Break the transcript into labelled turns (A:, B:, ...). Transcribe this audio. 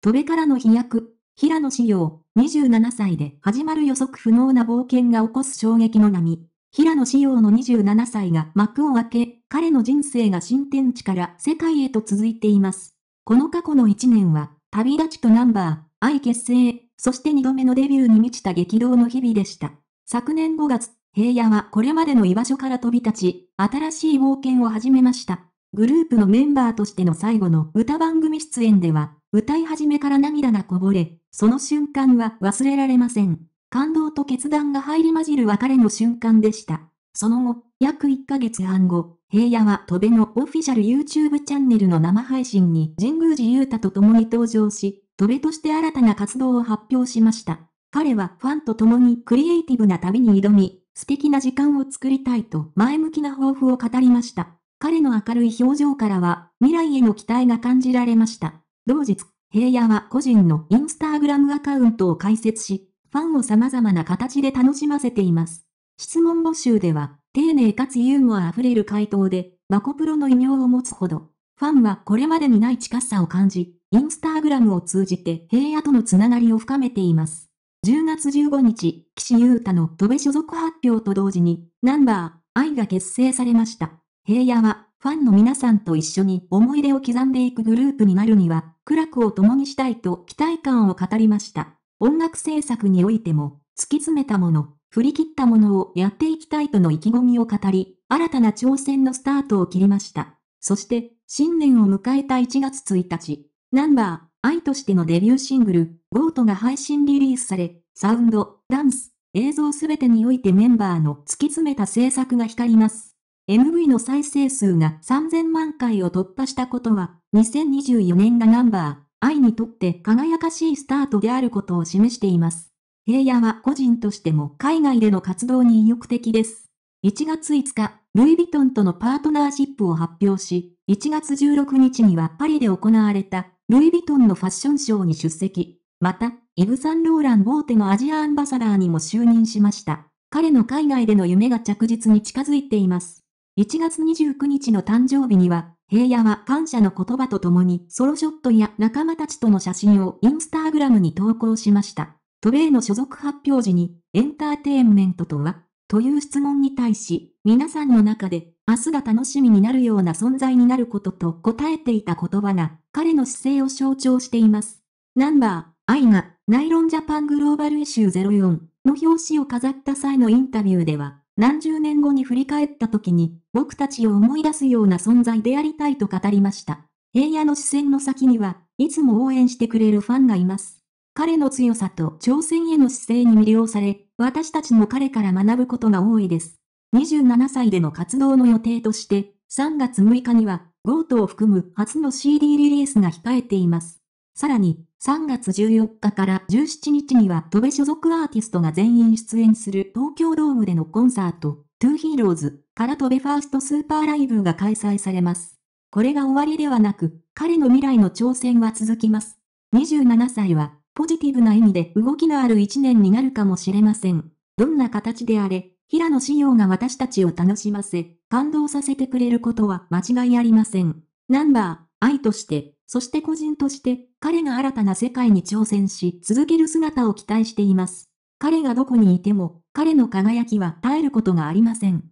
A: 戸べからの飛躍、平野紫耀、27歳で始まる予測不能な冒険が起こす衝撃の波。平野志陽の27歳が幕を開け、彼の人生が新天地から世界へと続いています。この過去の1年は、旅立ちとナンバー、愛結成、そして2度目のデビューに満ちた激動の日々でした。昨年5月、平野はこれまでの居場所から飛び立ち、新しい冒険を始めました。グループのメンバーとしての最後の歌番組出演では、歌い始めから涙がこぼれ、その瞬間は忘れられません。感動と決断が入り混じる別れの瞬間でした。その後、約1ヶ月半後、平野は戸辺のオフィシャル YouTube チャンネルの生配信に神宮寺勇太と共に登場し、戸辺として新たな活動を発表しました。彼はファンと共にクリエイティブな旅に挑み、素敵な時間を作りたいと前向きな抱負を語りました。彼の明るい表情からは、未来への期待が感じられました。同日、平野は個人のインスタグラムアカウントを開設し、ファンを様々な形で楽しませています。質問募集では、丁寧かつユーモア溢れる回答で、マコプロの異名を持つほど、ファンはこれまでにない近さを感じ、インスタグラムを通じて平野とのつながりを深めています。10月15日、岸優太の戸部所属発表と同時に、ナンバー、愛が結成されました。平野はファンの皆さんと一緒に思い出を刻んでいくグループになるには、苦楽を共にしたいと期待感を語りました。音楽制作においても、突き詰めたもの、振り切ったものをやっていきたいとの意気込みを語り、新たな挑戦のスタートを切りました。そして、新年を迎えた1月1日、ナンバー、愛としてのデビューシングル、ゴートが配信リリースされ、サウンド、ダンス、映像すべてにおいてメンバーの突き詰めた制作が光ります。MV の再生数が3000万回を突破したことは、2024年がナンバー、愛にとって輝かしいスタートであることを示しています。平野は個人としても海外での活動に意欲的です。1月5日、ルイ・ヴィトンとのパートナーシップを発表し、1月16日にはパリで行われた、ルイ・ヴィトンのファッションショーに出席。また、イブ・サンローラン・ボーテのアジアアンバサダーにも就任しました。彼の海外での夢が着実に近づいています。1月29日の誕生日には、平野は感謝の言葉とともにソロショットや仲間たちとの写真をインスタグラムに投稿しました。トレイの所属発表時に、エンターテインメントとはという質問に対し、皆さんの中で明日が楽しみになるような存在になることと答えていた言葉が、彼の姿勢を象徴しています。ナンバー、愛が、ナイロンジャパングローバルイシュー04の表紙を飾った際のインタビューでは、何十年後に振り返った時に、僕たちを思い出すような存在でありたいと語りました。平野の視線の先には、いつも応援してくれるファンがいます。彼の強さと挑戦への姿勢に魅了され、私たちも彼から学ぶことが多いです。27歳での活動の予定として、3月6日には、ゴートを含む初の CD リリースが控えています。さらに、3月14日から17日には戸部所属アーティストが全員出演する東京ドームでのコンサート、トゥーヒーローズから戸部ファーストスーパーライブが開催されます。これが終わりではなく、彼の未来の挑戦は続きます。27歳は、ポジティブな意味で動きのある一年になるかもしれません。どんな形であれ、平野紫耀が私たちを楽しませ、感動させてくれることは間違いありません。ナンバー愛として、そして個人として、彼が新たな世界に挑戦し続ける姿を期待しています。彼がどこにいても、彼の輝きは絶えることがありません。